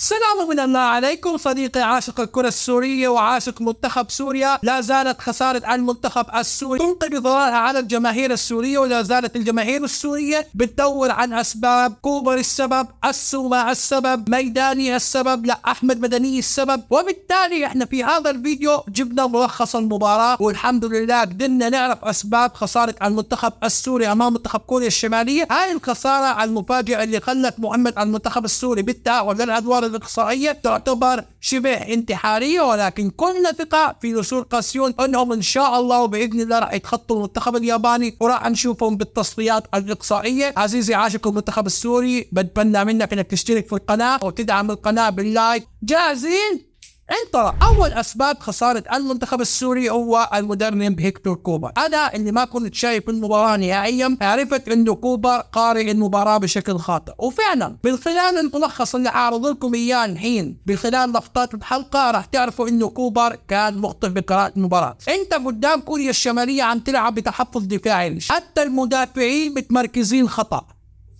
السلام من الله عليكم صديقي عاشق الكرة السورية وعاشق منتخب سوريا لا زالت خسارة المنتخب السوري تنقي بظلالها على الجماهير السورية ولا زالت الجماهير السورية بتدور عن أسباب كوبر السبب السوما السبب ميداني السبب لا أحمد مدني السبب وبالتالي احنا في هذا الفيديو جبنا ملخص المباراة والحمد لله قدرنا نعرف أسباب خسارة المنتخب السوري أمام منتخب كوريا الشمالية هاي الخسارة المفاجئة اللي خلت محمد المنتخب السوري بالتأهل للأدوار الإقصائية تعتبر شبه انتحارية ولكن كلنا ثقة في نسور قاسيون أنهم إن شاء الله وبإذن الله راح يتخطوا المنتخب الياباني وراح نشوفهم بالتصفيات الإقصائية عزيزي عاشق المنتخب السوري بتمنى منك إنك تشترك في القناة وتدعم القناة باللايك جاهزين انت اول اسباب خساره المنتخب السوري هو المدرب هيكتور كوبر انا اللي ما كنت شايف المباراه نهائيا عرفت انه كوبر قارئ المباراه بشكل خاطئ وفعلا من خلال الملخص اللي اعرض لكم اياه الحين من خلال لقطات الحلقه راح تعرفوا انه كوبر كان مخطئ بقراءه المباراه انت قدام كوريا الشماليه عم تلعب بتحفظ دفاعي حتى المدافعين متمركزين خطا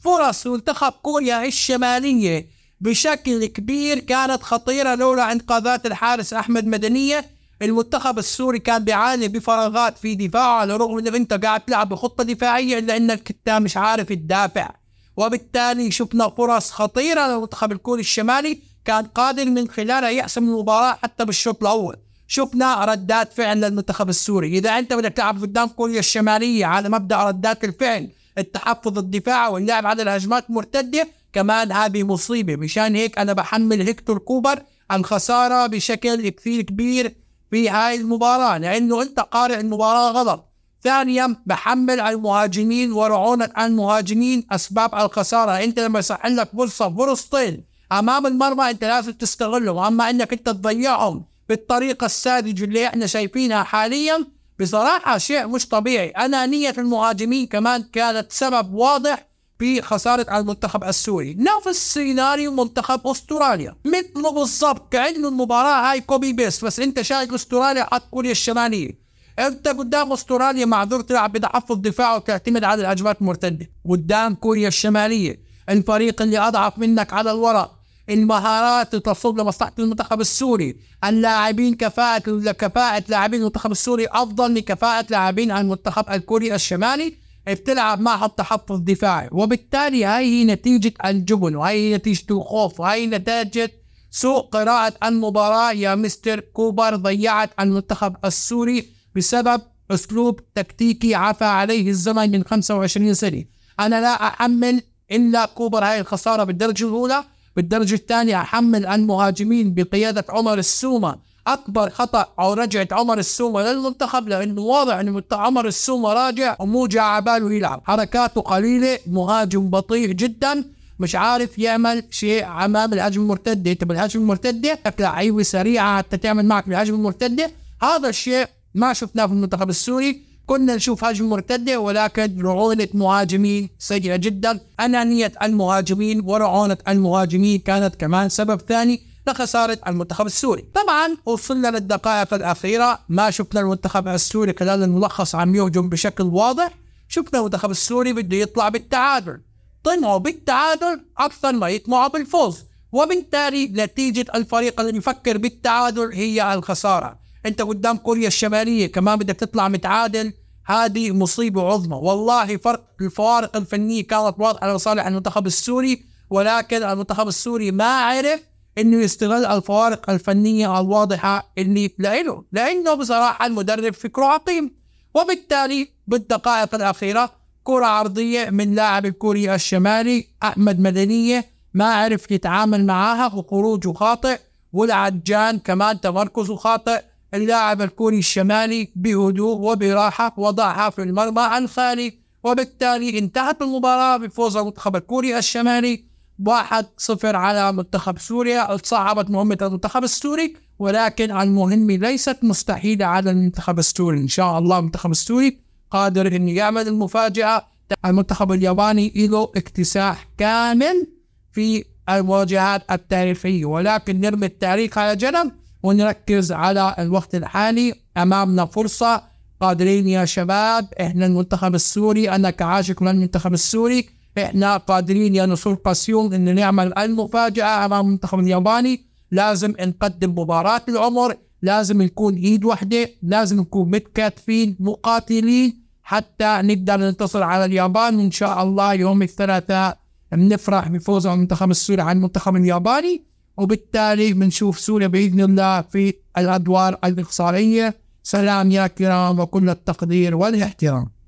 فرص منتخب كوريا الشماليه بشكل كبير كانت خطيرة لولا انقاذات الحارس أحمد مدنية المنتخب السوري كان بيعاني بفراغات في دفاعه على الرغم انك انت قاعد تلعب بخطه دفاعيه الا انك انت مش عارف تدافع وبالتالي شفنا فرص خطيره للمنتخب الكوري الشمالي كان قادر من خلالها يحسم المباراه حتى بالشوط الاول شفنا ردات فعل للمنتخب السوري اذا انت بدك تلعب قدام كوريا الشماليه على مبدا ردات الفعل التحفظ الدفاعي واللعب على الهجمات المرتده كمان هذه مصيبه مشان هيك انا بحمل هيكتور كوبر الخساره بشكل كثير كبير في هاي المباراه لانه انت قارئ المباراه غلط ثانيا بحمل على المهاجمين ورعونك عن المهاجمين اسباب الخساره انت لما يصح لك فرصه فرصتين امام المرمى انت لازم تستغلهم اما انك انت تضيعهم بالطريقه الساذجه اللي احنا شايفينها حاليا بصراحه شيء مش طبيعي انانيه المهاجمين كمان كانت سبب واضح بخسارة على المنتخب السوري نفس سيناريو منتخب أستراليا مثله بالضبط كأنه المباراة هاي كوبي بيست بس أنت شايف أستراليا حط كوريا الشمالية انت قدام استراليا معذور تلعب بتحفظ الدفاع وتعتمد على الهجمات المرتده قدام كوريا الشماليه الفريق اللي اضعف منك على الورق المهارات تصب لمصلحه المنتخب السوري اللاعبين كفاءه كفاءه لاعبين المنتخب السوري افضل من كفاءه لاعبين المنتخب الكوري الشمالي بتلعب معها التحفظ دفاعي وبالتالي هاي هي نتيجة الجبن وهي هي نتيجة الخوف وهي نتيجة سوء قراءة المباراة يا مستر كوبر ضيعت المنتخب السوري بسبب أسلوب تكتيكي عفى عليه الزمن من 25 سنة أنا لا أحمل إلا كوبر هاي الخسارة بالدرجة الأولى بالدرجة الثانية أحمل المهاجمين بقيادة عمر السومة اكبر خطا او رجعه عمر السومه للمنتخب لانه واضح ان عمر السومه راجع ومو جا على باله يلعب حركاته قليله مهاجم بطيء جدا مش عارف يعمل شيء امام الهجمه المرتده انت بالهجمه المرتده لك لعيبه سريعه حتى تعمل معك بالهجمه المرتده هذا الشيء ما شفناه في المنتخب السوري كنا نشوف هجمه مرتده ولكن رعونه مهاجمين سيئه جدا انانيه المهاجمين ورعونه المهاجمين كانت كمان سبب ثاني لخسارة المنتخب السوري طبعا وصلنا للدقائق الأخيرة ما شفنا المنتخب السوري خلال الملخص عم يهجم بشكل واضح شفنا المنتخب السوري بده يطلع بالتعادل طمعوا بالتعادل أكثر ما يطمعوا بالفوز وبالتالي نتيجة الفريق اللي يفكر بالتعادل هي الخسارة أنت قدام كوريا الشمالية كمان بدك تطلع متعادل هذه مصيبة عظمى والله فرق الفوارق الفنية كانت واضحة لصالح المنتخب السوري ولكن المنتخب السوري ما عرف انه يستغل الفوارق الفنيه الواضحه اللي لإله لانه بصراحه المدرب فكره عقيم وبالتالي بالدقائق الاخيره كره عرضيه من لاعب الكوري الشمالي احمد مدنيه ما عرف يتعامل معها وخروجه خاطئ والعجان كمان تمركزه خاطئ اللاعب الكوري الشمالي بهدوء وبراحه وضعها في المرمى الخالي وبالتالي انتهت المباراه بفوز المنتخب الكوري الشمالي واحد صفر على منتخب سوريا صعبت مهمة المنتخب السوري ولكن المهمة ليست مستحيلة على المنتخب السوري إن شاء الله المنتخب السوري قادر إنه يعمل المفاجأة المنتخب الياباني له اكتساح كامل في المواجهات التاريخية ولكن نرمي التاريخ على جنب ونركز على الوقت الحالي أمامنا فرصة قادرين يا شباب إحنا المنتخب السوري أنا كعاشق للمنتخب السوري احنا قادرين يا نصور قاسيون ان نعمل المفاجاه امام المنتخب الياباني لازم نقدم مباراه العمر لازم نكون ايد واحده لازم نكون متكاتفين مقاتلين حتى نقدر ننتصر على اليابان وان شاء الله يوم الثلاثاء بنفرح بفوز المنتخب السوري على المنتخب الياباني وبالتالي بنشوف سوريا باذن الله في الادوار الاقصائيه سلام يا كرام وكل التقدير والاحترام